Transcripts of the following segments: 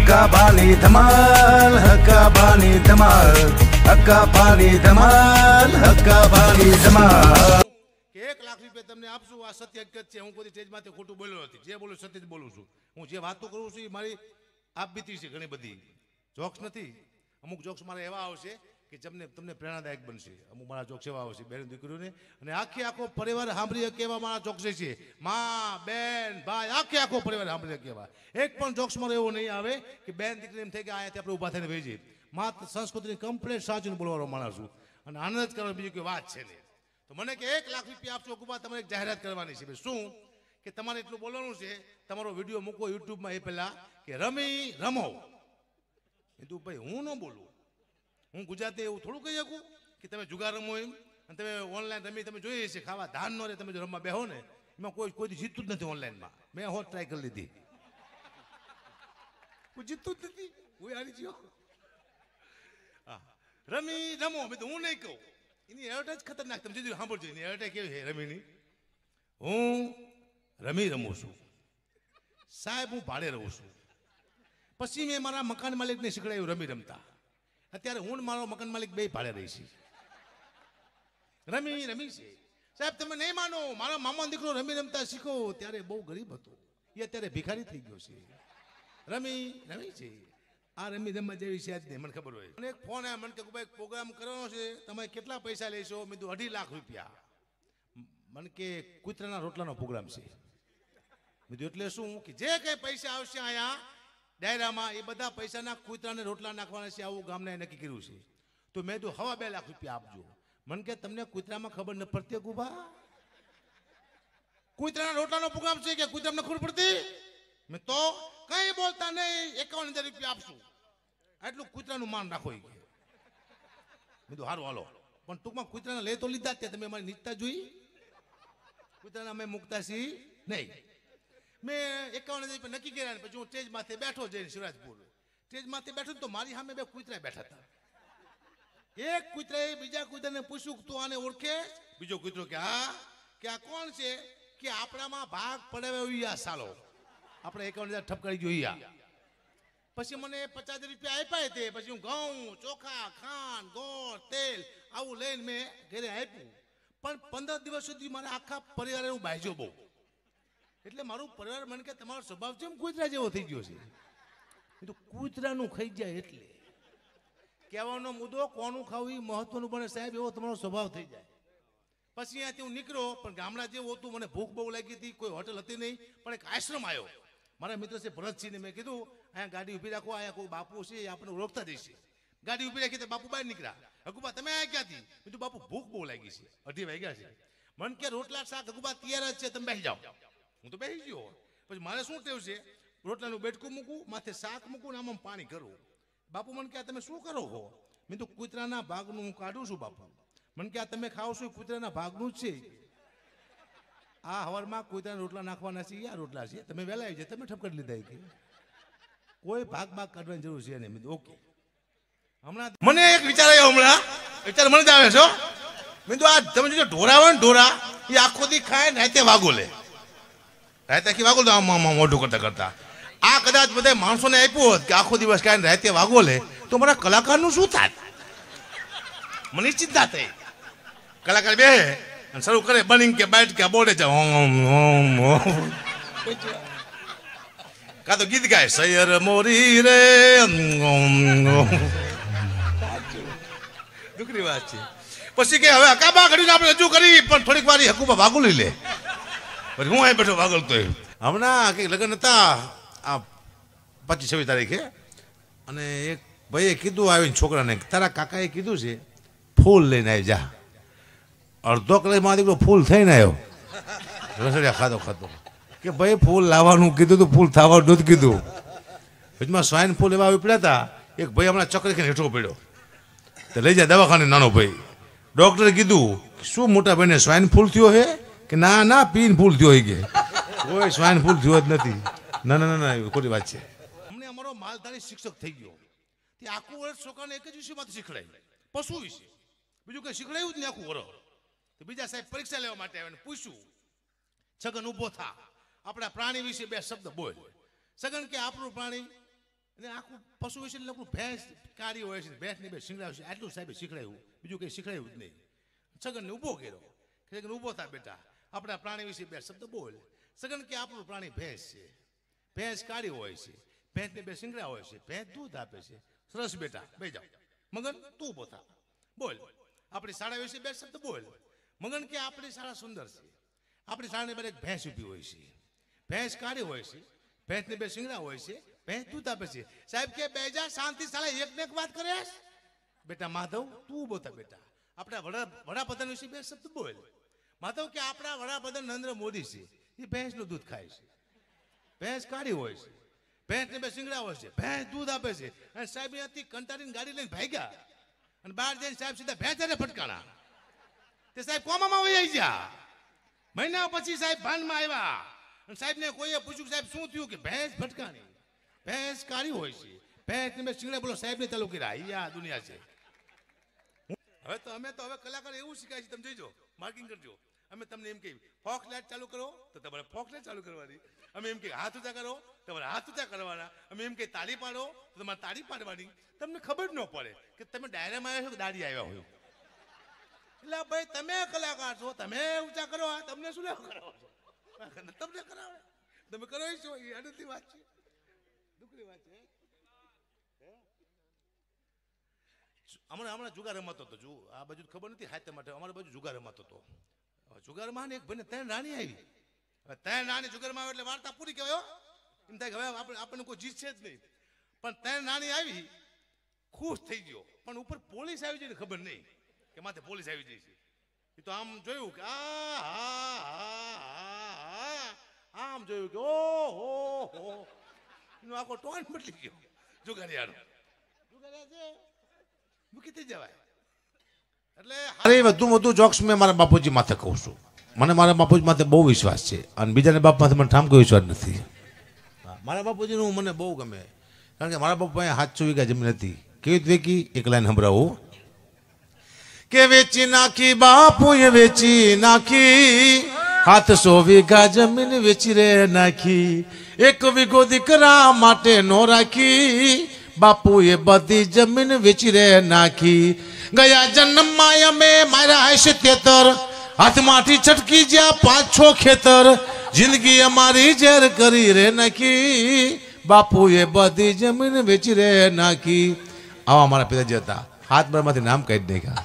અકાબાની ધમાલ હકાબાની ધમાલ હકાબાની ધમાલ હકાબાની ધમાલ એક લાખ રૂપિયા તમને આપશું આ સત્ય હકીકત છે હું કોઈ સ્ટેજમાંથી ખોટું બોલ્યો નથી જે બોલું સત્ય જ બોલું છું હું જે વાતો કરું છું એ મારી બીતી છે ઘણી બધી જોક્સ નથી અમુક જોક્સ મારા એવા આવશે કે જમને તમને પ્રેરણાદાયક બનશે અમુક મારા ચોકસેવા આવશે બેન દીકરીઓને અને આખે આખો પરિવાર સાંભળી કહેવા મારા ચોકસે છે મા બેન ભાઈ આખે આખો પરિવાર સાંભળી કેવા એક પણ જોક્સમાં એવો નહીં આવે કે બેન દીકરી એમ થાય કે અહીંયાથી આપણે ઊભા થઈને ભેજીએ માત્ર સંસ્કૃતિની કમ્પ્લેટ સાચું બોલવાનો માણસ છું અને આનંદ જ કરવાનો બીજું કોઈ વાત છે નહીં તો મને કે એક લાખ રૂપિયા આપશો કુમાર તમારે એક જાહેરાત કરવાની છે શું કે તમારે એટલું બોલવાનું છે તમારો વિડીયો મૂકો યુટ્યુબમાં એ પહેલાં કે રમી રમો એ તું ભાઈ હું ન બોલું હું ગુજરાતી એવું થોડું કહી શકું કે તમે જુગાર રમો એમ અને તમે ઓનલાઈન રમી તમે જોઈએ છે ખાવા ધાન નો રે તમે જો રમવા બેહો ને એમાં કોઈ કોઈ જીતતું જ નથી ઓનલાઈનમાં મેં હોત ટ્રાય કરી લીધી હું જીતતું જ નથી હું હારી ગયો હા રમી રમો મેં તો હું નહીં કહું એની એડવર્ટાઇઝ ખતરનાક તમે જોજો સાંભળજો એની એડવર્ટાઇઝ કેવી છે રમીની હું રમી રમું છું સાહેબ હું ભાડે રહું છું પછી મેં મારા મકાન માલિકને શીખડાયું રમી રમતા અત્યારે હું મારો મકાન માલિક બે ભાડે રહી છે રમી રમી છે સાહેબ તમે નહીં માનો મારો મામા દીકરો રમી રમતા શીખો ત્યારે બહુ ગરીબ હતો એ અત્યારે ભિખારી થઈ ગયો છે રમી રમી છે આ રમી રમવા જેવી છે નહીં મને ખબર હોય મને એક ફોન આવ્યો મને કે ભાઈ પ્રોગ્રામ કરવાનો છે તમે કેટલા પૈસા લેશો મેં કીધું અઢી લાખ રૂપિયા મને કે કૂતરાના રોટલાનો પ્રોગ્રામ છે મેં એટલે શું કે જે કંઈ પૈસા આવશે અહીંયા ડાયરામાં એ બધા પૈસાના કૂતરાને રોટલા નાખવાના છે આવું ગામને નક્કી કર્યું છે તો મેં તો હવા બે લાખ રૂપિયા આપજો મને કે તમને કૂતરામાં ખબર ન પડતી ગુભા કૂતરાના રોટલાનો પ્રોગ્રામ છે કે કૂતરાને ખબર પડતી મેં તો કંઈ બોલતા નહીં એકાવન હજાર રૂપિયા આપશું આટલું કૂતરાનું માન રાખો એ મેં તો હારું હાલો પણ ટૂંકમાં કૂતરાને લઈ તો લીધા જ તમે અમારી નીચતા જોઈ કૂતરાને અમે મૂકતા છીએ નહીં મેં એકાવન હજાર નક્કી કર્યા ને પછી હું સ્ટેજ માથે બેઠો જઈને શિવરાજપુર સ્ટેજ માથે બેઠો ને તો મારી સામે બે કુતરા બેઠા હતા એક કૂતરાએ બીજા કૂતરાને પૂછ્યું તું આને ઓળખે બીજો કૂતરો કે હા કે આ કોણ છે કે આપણામાં ભાગ પડાવે આ સાલો આપણે એકાવન હજાર ઠપકારી જોઈએ પછી મને પચાસ રૂપિયા આપ્યા તે પછી હું ઘઉં ચોખા ખાંડ ગોળ તેલ આવું લઈને મેં ઘરે આપ્યું પણ પંદર દિવસ સુધી મારા આખા પરિવારે હું બાજ્યો બહુ એટલે મારું પરિવાર મને કે તમારો સ્વભાવ છે કૂતરા જેવો થઈ ગયો છે એ તો કૂતરાનું ખાઈ જાય એટલે કહેવાનો મુદ્દો કોનું ખાવું એ મહત્વનું પણ સાહેબ એવો તમારો સ્વભાવ થઈ જાય પછી અહીંયાથી હું નીકળ્યો પણ ગામડા જેવું હતું મને ભૂખ બહુ લાગી હતી કોઈ હોટલ હતી નહીં પણ એક આશ્રમ આવ્યો મારા મિત્ર છે ભરતસિંહને મેં કીધું અહીંયા ગાડી ઊભી રાખો અહીંયા કોઈ બાપુ છે આપણે રોકતા જઈશે ગાડી ઊભી રાખી બાપુ બહાર નીકળ્યા હકુબા તમે આ ક્યાંથી બીજું બાપુ ભૂખ બહુ લાગી છે અઢી વાગ્યા છે મન કે રોટલા શાક હકુબા તૈયાર જ છે તમે બેસી જાઓ હું તો બેસી ગયો પછી મારે શું ટેવ છે રોટલાનું બેટકું મૂકું માથે શાક મૂકું ને આમાં પાણી કરું બાપુ મને કે તમે શું કરો હો મેં તો કૂતરાના ભાગનું હું કાઢું છું બાપુ મને કે તમે ખાવ છો કૂતરાના ભાગનું જ છે આ હવારમાં કૂતરાના રોટલા નાખવાના છે આ રોટલા છે તમે વહેલા આવી જાય તમે ઠપકડી લીધા કે કોઈ ભાગ ભાગ કાઢવાની જરૂર છે નહીં ઓકે હમણાં મને એક વિચાર આવ્યો હમણાં વિચાર મને જ આવે છો મેં તો આ તમે જો ઢોરા હોય ને ઢોરા એ આખો દી ખાય ને તે વાગો લે રાતે આખી વાગોલ મોઢું કરતા કરતા આ કદાચ બધા માણસોને આપ્યું હોત કે આખો દિવસ કાંઈ રાતે વાગો લે તો મારા કલાકારનું શું થાય મને ચિંતા થઈ કલાકાર બે અને શરૂ કરે બનિંગ કે બાઇટ કે બોલે છે કાં તો ગીત ગાય સૈયર મોરી રે દુખરી વાત છે પછી કે હવે અકાબા ઘડીને આપણે રજૂ કરી પણ થોડીક વાર હકુમાં લઈ લે પછી હું અહીં બેઠો વાગલતો હમણાં કંઈક લગ્ન હતા આ પચીસ છવ્વીસ તારીખે અને એક ભાઈએ કીધું આવીને છોકરાને તારા કાકાએ કીધું છે ફૂલ લઈને આવી જા અડધો કલાકમાં દીકરો ફૂલ થઈને આવ્યો રસોડિયા ખાતો ખાતો કે ભાઈ ફૂલ લાવવાનું કીધું તું ફૂલ થવાનું જ કીધું વચમાં સ્વાઇન ફૂલ એવા ઉપડ્યા હતા એક ભાઈ હમણાં ચક્કર કરીને હેઠો પડ્યો તો લઈ જાય દવાખાને નાનો ભાઈ ડૉક્ટરે કીધું શું મોટા ભાઈને સ્વાઇન ફૂલ થયો હે કે ના ના પીન ફૂલ થયો હોય કે કોઈ સ્વાઈન ફૂલ થયો જ નથી ના ના ના ખોટી વાત છે અમને અમારો માલધારી શિક્ષક થઈ ગયો તે આખું વર્ષ છોકરાને એક જ વિષયમાંથી શીખડાય પશુ વિશે બીજું કંઈ શીખડાયું જ નહીં આખું વર્ષ તો બીજા સાહેબ પરીક્ષા લેવા માટે આવે પૂછ્યું છગન ઊભો થા આપણા પ્રાણી વિશે બે શબ્દ બોલ છગન કે આપણું પ્રાણી અને આખું પશુ વિશે લખું ભેંસ કાળી હોય છે ભેંસની બે શીખડાવે છે આટલું સાહેબ શીખડાયું બીજું કંઈ શીખડાયું જ નહીં છગનને ઊભો કર્યો છગન ઊભો થા બેટા આપણા પ્રાણી વિશે બે શબ્દ બોલ સગન કે આપણું પ્રાણી ભેંસ છે ભેંસ કાળી હોય છે ભેંસને બે સિંગડા હોય છે ભેંસ દૂધ આપે છે સરસ બેટા બે જાઓ મગન તું પોતા બોલ આપણી શાળા વિશે બે શબ્દ બોલ મગન કે આપણી શાળા સુંદર છે આપણી શાળાની બને ભેંસ ઊભી હોય છે ભેંસ કાળી હોય છે ભેંસને બે સિંગડા હોય છે ભેંસ દૂધ આપે છે સાહેબ કે બે જા શાંતિ શાળા એક ને એક વાત કરે બેટા માધવ તું બોતા બેટા આપણા વડા વડાપ્રધાન વિશે બે શબ્દ બોલ માધવ કે આપણા વડાપ્રધાન નરેન્દ્ર મોદી છે એ ભેંસનું દૂધ ખાય છે ભેંસ કાઢી હોય છે ભેંસને બે શિંગડા હોય છે ભેંસ દૂધ આપે છે અને સાહેબ અહીંયાથી કંટાળીને ગાડી લઈને ભાગ્યા અને બહાર જઈને સાહેબ સીધા ભેંસાને ફટકાણા તે સાહેબ કોમામાં વહી ગયા મહિના પછી સાહેબ ભાનમાં આવ્યા અને સાહેબને કોઈએ પૂછ્યું સાહેબ શું થયું કે ભેંસ ફટકાણી ભેંસ કાઢી હોય છે ભેંસને બે શિંગડા બોલો સાહેબને ચાલુ કર્યા આ દુનિયા છે હવે તો અમે તો હવે કલાકાર એવું શીખાય છે તમે જોઈજો માર્કિંગ કરજો અમે તમને એમ કહીએ ફોક્સ લાઇટ ચાલુ કરો તો તમારે ફોક્સ લાઇટ ચાલુ કરવાની અમે એમ કહીએ હાથ ઊંચા કરો તમારે હાથ ઊંચા કરવાના અમે એમ કહીએ તાળી પાડો તો તમારે તાળી પાડવાની તમને ખબર ન પડે કે તમે ડાયરામાં આવ્યા છો કે દાડી આવ્યા હોય એટલે ભાઈ તમે કલાકાર છો તમે ઊંચા કરો આ તમને શું લેવા કરાવો છો તમને કરાવે તમે કરો છો એ અડધી વાત છે દુઃખની વાત છે હમણાં હમણાં જુગાર રમતો હતો જો આ બાજુ ખબર નથી હાથે માટે અમારી બાજુ જુગાર રમતો હતો જુગારમાં એક ભાઈને ત્રણ રાણી આવી હવે ત્રણ રાણી જુગારમાં એટલે વાર્તા પૂરી કહેવાય એમ થાય કે હવે આપણને કોઈ જીત છે જ નહીં પણ ત્રણ રાણી આવી ખુશ થઈ ગયો પણ ઉપર પોલીસ આવી જઈને ખબર નહીં કે માથે પોલીસ આવી જઈ છે એ તો આમ જોયું કે આ આમ જોયું કે ઓ હો હો એનો આખો ટોન બદલી ગયો જુગારિયાનો જુગારિયા છે મૂકી થઈ જવાય અરે વધુ વધુ જોક્સ મેં મારા બાપુજી માથે કહું છું મને મારા બાપુજી માથે બહુ વિશ્વાસ છે અને બીજાને બાપ માથે મને ઠામકો વિશ્વાસ નથી મારા બાપુજીનું મને બહુ ગમે કારણ કે મારા બાપા હાથ વીઘા જમીન હતી કેવી રીતે કી એક લાઈન સંભળાવું કે વેચી નાખી બાપુએ વેચી નાખી હાથ સો વીઘા જમીન વેચી રે નાખી એક વીઘો દીકરા માટે નો રાખી બાપુએ બધી જમીન વેચી રે નાખી ગયા જન્મમાં અમે મારા હશે તેતર હાથમાંથી છટકી જ્યાં પાંચ છો ખેતર જિંદગી અમારી ઝેર કરી રે નાખી બાપુએ બધી જમીન વેચી રે નાખી આવા મારા પિતાજી હતા હાથ મારામાંથી નામ કહી દેખા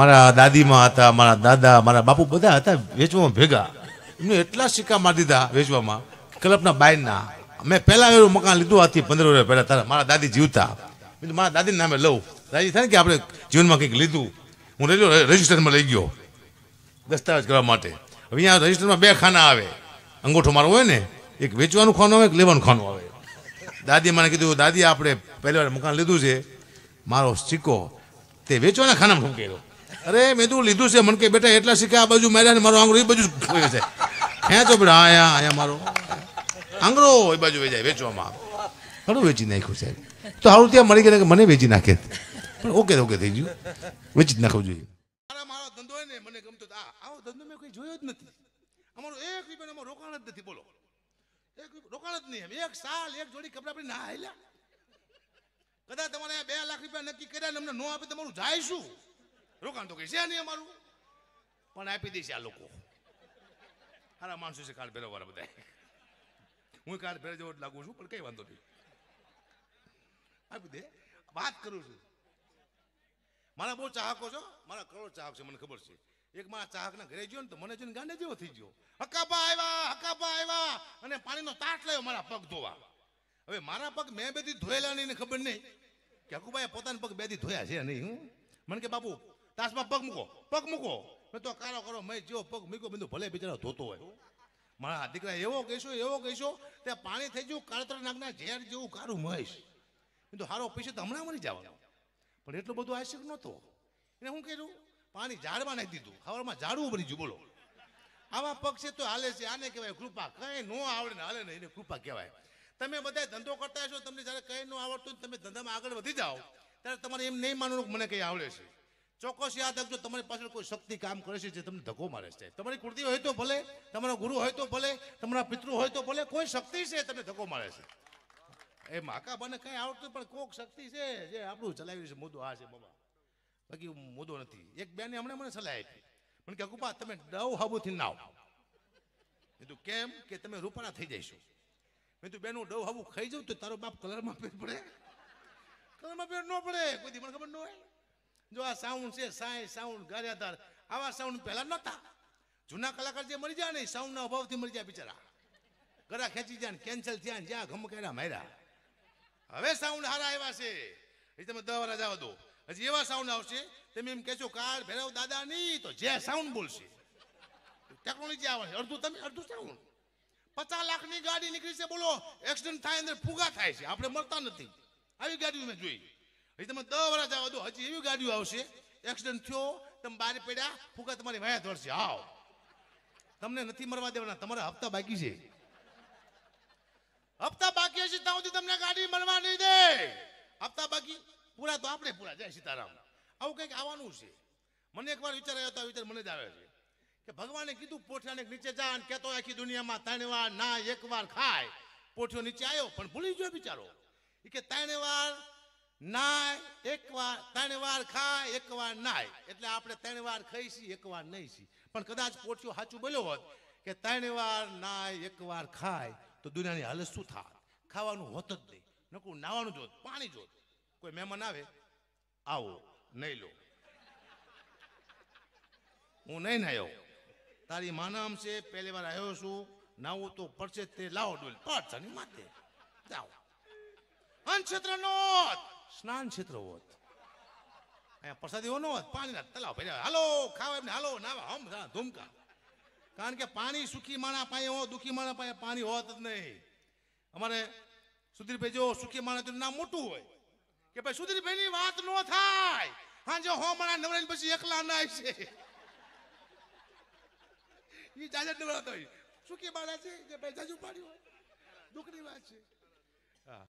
મારા દાદીમાં હતા મારા દાદા મારા બાપુ બધા હતા વેચવામાં ભેગા એમને એટલા સિક્કા મારી દીધા વેચવામાં કલ્પના બાયના મેં પહેલાં એવું મકાન લીધું આથી પંદર વર્ષ પહેલાં તારા મારા દાદી જીવતા મારા દાદીના નામે લઉં રાજી થાય ને કે આપણે જીવનમાં કંઈક લીધું હું રજિસ્ટરમાં લઈ ગયો દસ્તાવેજ કરવા માટે હવે અહીંયા રજિસ્ટરમાં બે ખાના આવે અંગૂઠો મારો હોય ને એક વેચવાનું ખાનું આવે એક લેવાનું ખાનું આવે દાદીએ મને કીધું દાદી આપણે પહેલી વાર મકાન લીધું છે મારો સિક્કો તે વેચવાના ખાનામાં ઠૂકેલો અરે મેં તું લીધું છે મને કે બેટા એટલા સિક્કા આ બાજુ માર્યા ને મારો આંગળો એ બાજુ છે ખેંચો બેટા આયા અહીંયા મારો આંગળો એ બાજુ વેચાય વેચવામાં ઘણું વેચી નાખ્યું સાહેબ તો સારું ત્યાં મળી ગયા મને વેચી નાખે પણ ઓકે ઓકે થઈ ગયું વેચી જ નાખવું જોઈએ મારો ધંધો હોય ને મને ગમતો આવો ધંધો મેં કોઈ જોયો જ નથી અમારો એક રૂપિયાનો રોકાણ જ નથી બોલો એક રોકાણ જ નહીં એક સાલ એક જોડી કપડા પડી ના હાલ્યા કદાચ તમારે બે લાખ રૂપિયા નક્કી કર્યા ને અમને ન આપી તમારું જાય શું રોકાણ તો કઈ છે નહીં અમારું પણ આપી દઈશ આ લોકો સારા માણસો છે કાર્ડ ફેરવવાના બધા હું કાર્ડ ફેરવ જેવો લાગુ છું પણ કઈ વાંધો નહીં આપી દે વાત કરું છું મારા બહુ ચાહકો છો મારા કરોડ ચાહક છે મને ખબર છે એક મારા ચાહકના ઘરે ગયો ને તો મને જોઈને ગાંડે જેવો થઈ ગયો હકાબા આવ્યા હકાપા આવ્યા અને પાણીનો તાટ લાવ્યો મારા પગ ધોવા હવે મારા પગ મેં બેથી ધોયેલા નહીં ખબર નહીં કે હકુભાઈ પોતાના પગ બેથી ધોયા છે નહીં હું મને કે બાપુ તાસમાં પગ મૂકો પગ મૂકો મેં તો કારો કરો મેં જેવો પગ મૂક્યો બધું ભલે બિચારો ધોતો હોય મારા દીકરા એવો કહીશો એવો કહીશો ત્યાં પાણી થઈ ગયું કાળતર નાગના ઝેર જેવું કારું મહેશ મેં તો હારો પૈસે તો હમણાં મરી જવાનું પણ એટલો બધો આશિક નહોતો એને શું કર્યું પાણી ઝાડવા નાખી દીધું ખાવામાં ઝાડવું બની ગયું બોલો આવા પગ છે તો હાલે છે આને કહેવાય કૃપા કંઈ ન આવડે ને હાલે ને એને કૃપા કહેવાય તમે બધા ધંધો કરતા છો તમને જ્યારે કંઈ ન આવડતું તમે ધંધામાં આગળ વધી જાઓ ત્યારે તમારે એમ નહીં માનવું મને કંઈ આવડે છે ચોક્કસ યાદ રાખજો તમારી પાછળ કોઈ શક્તિ કામ કરે છે જે તમને ધક્કો મારે છે તમારી કૃતિ હોય તો ભલે તમારો ગુરુ હોય તો ભલે તમારા પિતૃ હોય તો ભલે કોઈ શક્તિ છે તમને ધક્કો મારે છે એ માકા માકાબાને કઈ આવડતું પણ કોક શક્તિ છે જે આપણું ચલાવ્યું છે મુદ્દો આ છે બાબા બાકી મુદ્દો નથી એક બેને હમણાં મને સલાહ આપી મને કે કુપા તમે ડવ હાબુથી નાવ કીધું કેમ કે તમે રૂપાળા થઈ જઈશો મેં તું બેનું ડવ હાબુ ખાઈ જાઉં તો તારો બાપ કલરમાં ફેર પડે કલરમાં ફેર ન પડે કોઈ દી મને ખબર ન હોય જો આ સાઉન્ડ છે સાંઈ સાઉન્ડ ગાર્યાધાર આવા સાઉન્ડ પહેલા નહોતા જૂના કલાકાર જે મરી જાય ને સાઉન્ડના અભાવથી મરી જાય બિચારા ગરા ખેંચી જાય કેન્સલ થયા જ્યાં ઘમ કર્યા માર્યા હવે સાઉન્ડ હારા આવ્યા છે હજી તમે દવા વાર જાવ દો હજી એવા સાઉન્ડ આવશે તમે એમ કહેશો કાળ ભેરવ દાદા નહીં તો જે સાઉન્ડ બોલશે ટેકનોલોજી આવે છે અડધું તમે અડધું સાઉન્ડ પચાસ લાખની ગાડી નીકળી છે બોલો એક્સિડન્ટ થાય અંદર ફુગા થાય છે આપણે મળતા નથી આવી ગાડીઓ મેં જોઈ હજી તમે દસ વાર જાવ દો હજી એવી ગાડીઓ આવશે એક્સિડન્ટ થયો તમે બહાર પડ્યા ફુગા તમારી વાયા ધરશે આવ તમને નથી મરવા દેવાના તમારા હપ્તા બાકી છે હપ્તા બાકી હશે ત્યાં સુધી તમને ગાડી મળવા નહીં દે હપ્તા બાકી પૂરા તો આપણે પૂરા જય સીતારામ આવું કંઈક આવવાનું છે મને એકવાર વિચાર આવ્યો તો વિચાર મને જ આવે છે કે ભગવાને કીધું પોઠિયાને નીચે જા અને કહેતો આખી દુનિયામાં ત્રણ વાર ના એક વાર ખાય પોઠિયો નીચે આવ્યો પણ ભૂલી ગયો બિચારો એ કે ત્રણ વાર ના એક વાર ત્રણ વાર ખાય એક વાર નાય એટલે આપણે ત્રણ વાર ખાઈશી એક વાર નહીં પણ કદાચ પોઠિયો સાચું બોલ્યો હોત કે ત્રણ વાર નાય એક વાર ખાય તો દુનિયાની હાલત શું થાત ખાવાનું હોત જ નહીં નકું નાવાનું જોત પાણી જોત કોઈ મહેમાન આવે આવો નહીં લો હું નહીં નાયો તારી માનામ છે પહેલી વાર આવ્યો છું નાવું તો પડશે તે લાવો ડોલ પડશે માથે જાઓ અન ક્ષેત્ર નો સ્નાન ક્ષેત્ર હોત અહીંયા પ્રસાદી હોનો પાણીના તલાવ ભાઈ હાલો ખાવા એમને હાલો નાવા હમ ધૂમકા કારણ કે પાણી સુખી માણા પાસે હો દુખી માણા પાસે પાણી હોત જ નહીં અમારે સુધીરભાઈ જો સુખી માણા તો નામ મોટું હોય કે ભાઈ સુધીરભાઈની વાત ન થાય હા જો હો મારા નવરાઈ પછી એકલા ના છે એ જાજર નવરાતો સુખી માણા છે કે ભાઈ જાજુ પાડી હોય દુઃખની વાત છે